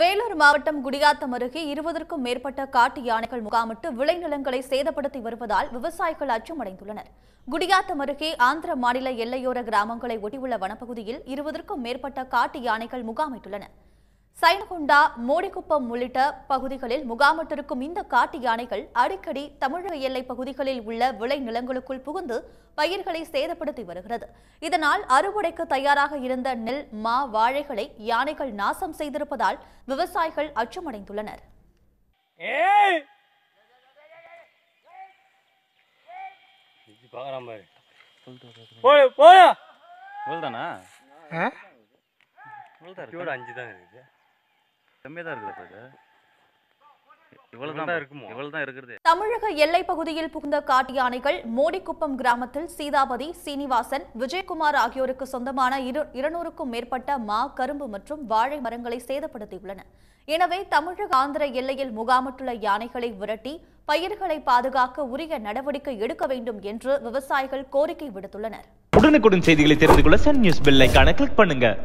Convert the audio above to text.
வேலூர் மாவட்டம் குடியாத்தம் அருகே இருபதற்கும் மேற்பட்ட காட்டு யானைகள் முகாமிட்டு விளைநிலங்களை சேதப்படுத்தி வருவதால் விவசாயிகள் அச்சமடைந்துள்ளனர் குடியாத்தம் அருகே ஆந்திர மாநில எல்லையோர கிராமங்களை ஒட்டியுள்ள வனப்பகுதியில் இருபதற்கும் மேற்பட்ட காட்டு யானைகள் முகாமிட்டுள்ளன சைனகுண்டா மோடிக்குப்பம் உள்ளிட்ட பகுதிகளில் முகாமிட்டிருக்கும் இந்த காட்டு யானைகள் அடிக்கடி தமிழக எல்லை பகுதிகளில் உள்ள விளை நிலங்களுக்குள் புகுந்து பயிர்களை சேதப்படுத்தி வருகிறது இதனால் அறுவடைக்கு தயாராக இருந்த நெல் மா வாழைகளை யானைகள் நாசம் செய்திருப்பதால் விவசாயிகள் அச்சமடைந்துள்ளனர் தமிழக எல்லை பகுதியில் புகுந்த காட்டு யானைகள் மோடிக்குப்பம் கிராமத்தில் சீதாபதி சீனிவாசன் விஜயகுமார் ஆகியோருக்கு சொந்தமான இருநூறுக்கும் மேற்பட்ட மா கரும்பு மற்றும் வாழை மரங்களை சேதப்படுத்தியுள்ளன எனவே தமிழக ஆந்திர எல்லையில் முகாமிட்டுள்ள யானைகளை விரட்டி பயிர்களை பாதுகாக்க உரிய நடவடிக்கை எடுக்க வேண்டும் என்று விவசாயிகள் கோரிக்கை விடுத்துள்ளனர் உடனுக்குடன் செய்திகளை தெரிந்து கொள்ள சன் நியூஸ் பெல் கிளிக் பண்ணுங்க